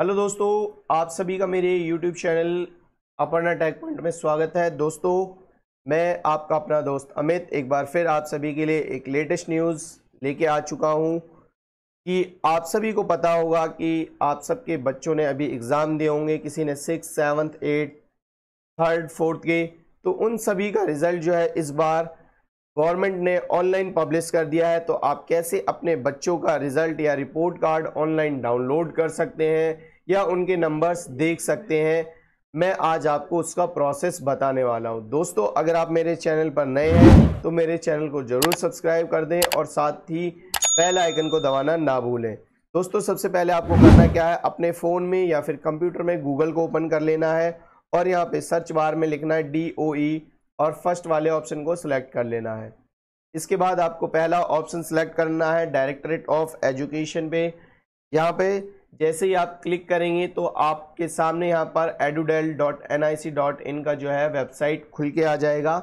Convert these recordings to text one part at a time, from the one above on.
hello दोस्तों आप सभी का मेरे YouTube channel Aparna tag point में स्वागत है दोस्तों मैं आपका अपना दोस्त अमित एक बार फिर आप सभी के लिए एक लेटेस्ट न्यूज़ लेके आ चुका हूं कि आप सभी को पता होगा कि आप सबके बच्चों ने अभी एग्ज़ाम दिए होंगे किसी ने six seventh eight third fourth के तो उन सभी का रिज़ल्ट जो है इस बार गवर्नमेंट ने ऑनलाइन पब्लिश कर दिया है तो आप कैसे अपने बच्चों का रिजल्ट या रिपोर्ट कार्ड ऑनलाइन डाउनलोड कर सकते हैं या उनके नंबर्स देख सकते हैं मैं आज आपको उसका प्रोसेस बताने वाला हूं दोस्तों अगर आप मेरे चैनल पर नए हैं तो मेरे चैनल को ज़रूर सब्सक्राइब कर दें और साथ ही बेल आइकन को दबाना ना भूलें दोस्तों सबसे पहले आपको करना क्या है अपने फ़ोन में या फिर कंप्यूटर में गूगल को ओपन कर लेना है और यहाँ पे सर्च बार में लिखना है डी ओ ई और फर्स्ट वाले ऑप्शन को सिलेक्ट कर लेना है इसके बाद आपको पहला ऑप्शन सेलेक्ट करना है डायरेक्टरेट ऑफ एजुकेशन पे यहाँ पे जैसे ही आप क्लिक करेंगे तो आपके सामने यहाँ पर edudel dot N I C dot in का जो है वेबसाइट खुल के आ जाएगा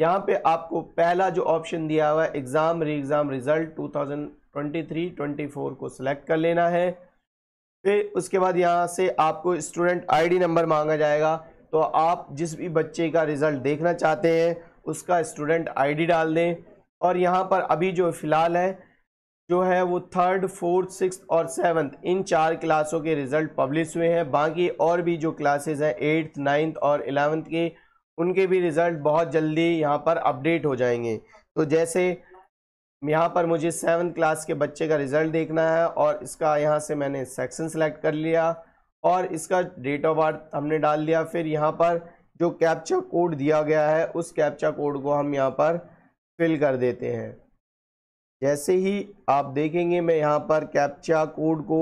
यहाँ पे आपको पहला जो ऑप्शन दिया हुआ है एग्ज़ाम री एग्ज़ाम रिज़ल्ट 2023-24 को सिलेक्ट कर लेना है फिर उसके बाद यहाँ से आपको स्टूडेंट आईडी नंबर मांगा जाएगा तो आप जिस भी बच्चे का रिज़ल्ट देखना चाहते हैं उसका स्टूडेंट आईडी डाल दें और यहाँ पर अभी जो फ़िलहाल है जो है वो थर्ड फोर्थ सिक्स और सेवन्थ इन चार क्लासों के रिज़ल्ट पब्लिश हुए हैं बाकी और भी जो क्लासेज हैं एट्थ नाइन्थ और एलेवंथ के उनके भी रिज़ल्ट बहुत जल्दी यहाँ पर अपडेट हो जाएंगे तो जैसे यहाँ पर मुझे सेवन क्लास के बच्चे का रिज़ल्ट देखना है और इसका यहाँ से मैंने सेक्शन सेलेक्ट कर लिया और इसका डेट ऑफ बर्थ हमने डाल दिया फिर यहाँ पर जो कैप्चा कोड दिया गया है उस कैप्चा कोड को हम यहाँ पर फिल कर देते हैं जैसे ही आप देखेंगे मैं यहाँ पर कैप्चा कोड को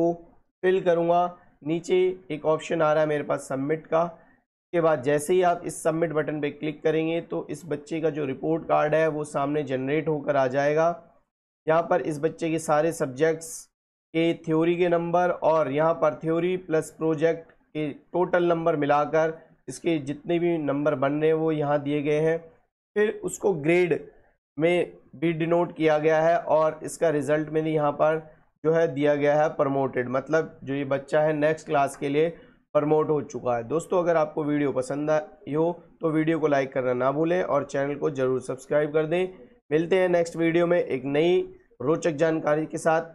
फिल करूँगा नीचे एक ऑप्शन आ रहा है मेरे पास सबमिट का इसके बाद जैसे ही आप इस सबमिट बटन पे क्लिक करेंगे तो इस बच्चे का जो रिपोर्ट कार्ड है वो सामने जनरेट होकर आ जाएगा यहाँ पर इस बच्चे के सारे सब्जेक्ट्स के थ्योरी के नंबर और यहाँ पर थ्योरी प्लस प्रोजेक्ट के टोटल नंबर मिलाकर इसके जितने भी नंबर बन रहे हैं वो यहाँ दिए गए हैं फिर उसको ग्रेड में भी डिनोट किया गया है और इसका रिज़ल्ट मैंने यहाँ पर जो है दिया गया है प्रमोटेड मतलब जो ये बच्चा है नेक्स्ट क्लास के लिए प्रमोट हो चुका है दोस्तों अगर आपको वीडियो पसंद आई हो तो वीडियो को लाइक करना ना भूलें और चैनल को ज़रूर सब्सक्राइब कर दें मिलते हैं नेक्स्ट वीडियो में एक नई रोचक जानकारी के साथ